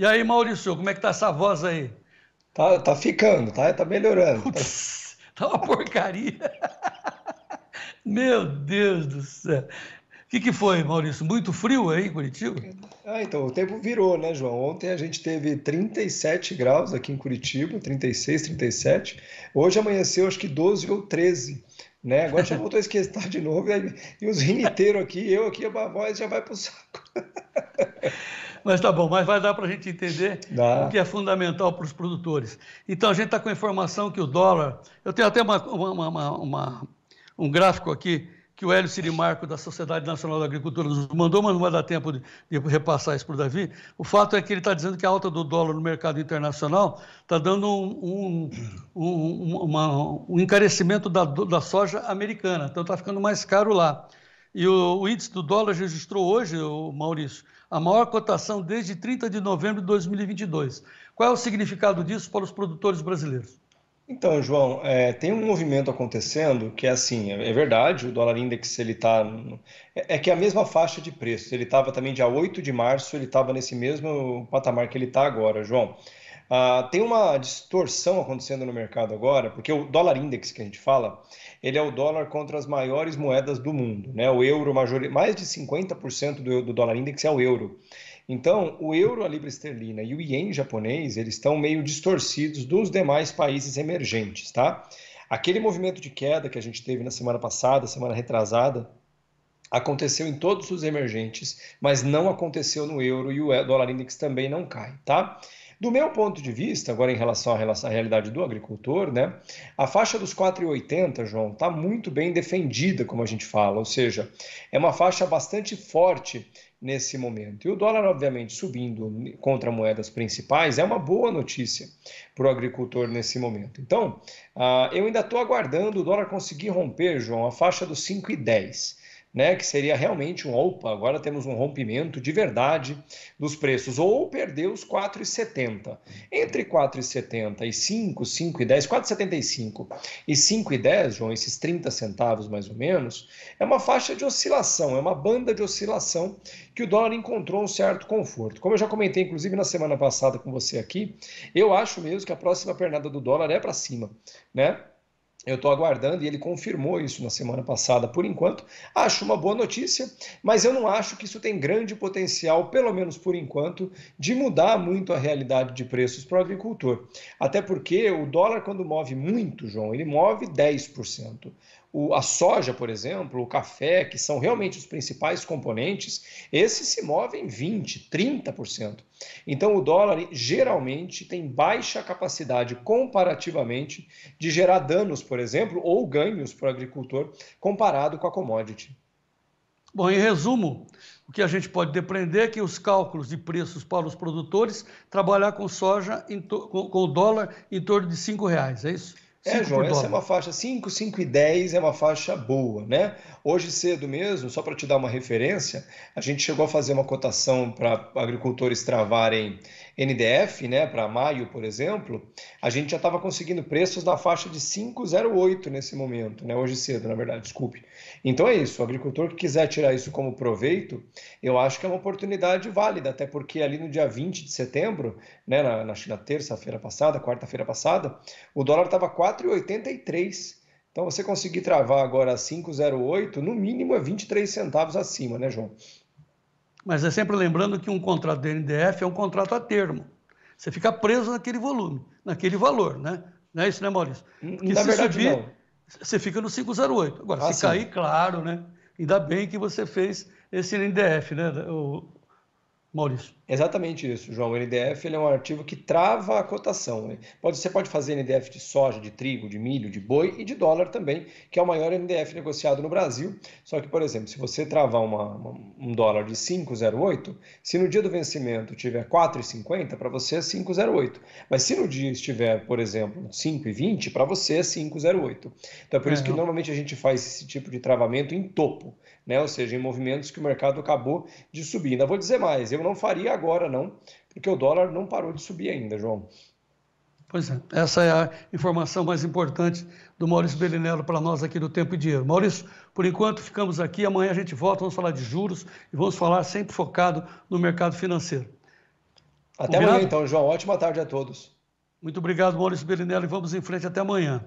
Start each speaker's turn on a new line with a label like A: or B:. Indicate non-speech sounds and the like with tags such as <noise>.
A: E aí, Maurício, como é que tá essa voz aí? Tá, tá ficando, tá, tá melhorando. Ups, tá... uma porcaria. <laughs> Meu Deus do céu. O que, que foi, Maurício? Muito frio aí em Curitiba?
B: Ah, então, o tempo virou, né, João? Ontem a gente teve 37 graus aqui em Curitiba, 36, 37. Hoje amanheceu acho que 12 ou 13. Né? Agora já voltou a esquentar de novo e, né? e os riniteiros aqui, eu aqui, a voz já vai
A: para o saco. <laughs> mas tá bom, mas vai dar para a gente entender Dá. o que é fundamental para os produtores. Então a gente está com a informação que o dólar. Eu tenho até uma, uma, uma, um gráfico aqui que o Hélio Sirimarco, da Sociedade Nacional da Agricultura, nos mandou, mas não vai dar tempo de, de repassar isso para o Davi. O fato é que ele está dizendo que a alta do dólar no mercado internacional está dando um, um, um, uma, um encarecimento da, da soja americana, então está ficando mais caro lá. E o, o, índice do dólar registrou hoje, o Maurício, a maior cotação desde 30 de novembro de 2022. Qual é o significado disso para os produtores brasileiros?
B: Então, João, é, tem um movimento acontecendo que é assim, é, é verdade, o dólar index ele está é, é, que é a mesma faixa de preço. Ele estava também dia 8 de março, ele estava nesse mesmo patamar que ele está agora, João. Ah, tem uma distorção acontecendo no mercado agora, porque o dólar index que a gente fala, ele é o dólar contra as maiores moedas do mundo, né? O euro, major... mais de 50% do, do dólar index é o euro. Então, o euro, a libra esterlina e o iene japonês, eles estão meio distorcidos dos demais países emergentes, tá? Aquele movimento de queda que a gente teve na semana passada, semana retrasada, aconteceu em todos os emergentes, mas não aconteceu no euro e o dólar index também não cai, tá? Do meu ponto de vista, agora em relação à, relação à realidade do agricultor, né, a faixa dos 4,80, João, está muito bem defendida, como a gente fala, ou seja, é uma faixa bastante forte nesse momento. E o dólar, obviamente, subindo contra moedas principais é uma boa notícia para o agricultor nesse momento. Então, ah, eu ainda estou aguardando o dólar conseguir romper, João, a faixa dos 5,10 né, que seria realmente um opa, agora temos um rompimento de verdade dos preços, ou perder os 4,70. Entre 4,70 e 5, 5,10, e 4,75 e 5,10 João, esses 30 centavos mais ou menos, é uma faixa de oscilação, é uma banda de oscilação que o dólar encontrou um certo conforto. Como eu já comentei, inclusive, na semana passada com você aqui, eu acho mesmo que a próxima pernada do dólar é para cima, né? Eu estou aguardando e ele confirmou isso na semana passada. Por enquanto, acho uma boa notícia, mas eu não acho que isso tem grande potencial, pelo menos por enquanto, de mudar muito a realidade de preços para o agricultor. Até porque o dólar, quando move muito, João, ele move 10% o, a soja, por exemplo, o café, que são realmente os principais componentes, esses se movem 20%, 30%. Então, o dólar geralmente tem baixa capacidade comparativamente de gerar danos, por exemplo, ou ganhos para o agricultor comparado com a commodity.
A: Bom, em resumo, o que a gente pode depreender é que os cálculos de preços para os produtores trabalhar com soja, com o dólar em torno de R$ reais, é isso? É, João, essa é uma faixa
B: 5, 5 e 10 é uma faixa boa, né? Hoje cedo mesmo, só para te dar uma referência, a gente chegou a fazer uma cotação para agricultores travarem NDF, né, para maio, por exemplo, a gente já estava conseguindo preços na faixa de 5,08 nesse momento, né? Hoje cedo, na verdade, desculpe. Então é isso, o agricultor que quiser tirar isso como proveito, eu acho que é uma oportunidade válida, até porque ali no dia 20 de setembro, né, na, na terça-feira passada, quarta-feira passada, o dólar estava quase 4,83. Então você conseguir travar agora a 5,08, no mínimo é 23 centavos acima, né, João?
A: Mas é sempre lembrando que um contrato de NDF é um contrato a termo. Você fica preso naquele volume, naquele valor, né? Não é isso, né, Maurício? Hum, Porque Na se verdade, subir, não. você fica no 5,08. Agora, ah, se sim. cair, claro, né? Ainda bem que você fez esse NDF, né, o Maurício? Exatamente isso, João. O NDF ele é um artigo que trava
B: a cotação. Né? Pode, você pode fazer NDF de soja, de trigo, de milho, de boi e de dólar também, que é o maior NDF negociado no Brasil. Só que, por exemplo, se você travar uma, uma, um dólar de 5,08, se no dia do vencimento tiver 4,50, para você é 5,08. Mas se no dia estiver, por exemplo, 5,20, para você é 5,08. Então é por uhum. isso que normalmente a gente faz esse tipo de travamento em topo, né? ou seja, em movimentos que o mercado acabou de subir. Ainda vou dizer mais, eu não faria agora, não, porque o dólar não parou de subir ainda, João.
A: Pois é, essa é a informação mais importante do Maurício Belinello para nós aqui do Tempo e Dinheiro. Maurício, por enquanto ficamos aqui, amanhã a gente volta, vamos falar de juros e vamos falar sempre focado no mercado financeiro. Até Combinado? amanhã
B: então, João. Ótima tarde a todos.
A: Muito obrigado, Maurício Belinello, e vamos em frente até amanhã.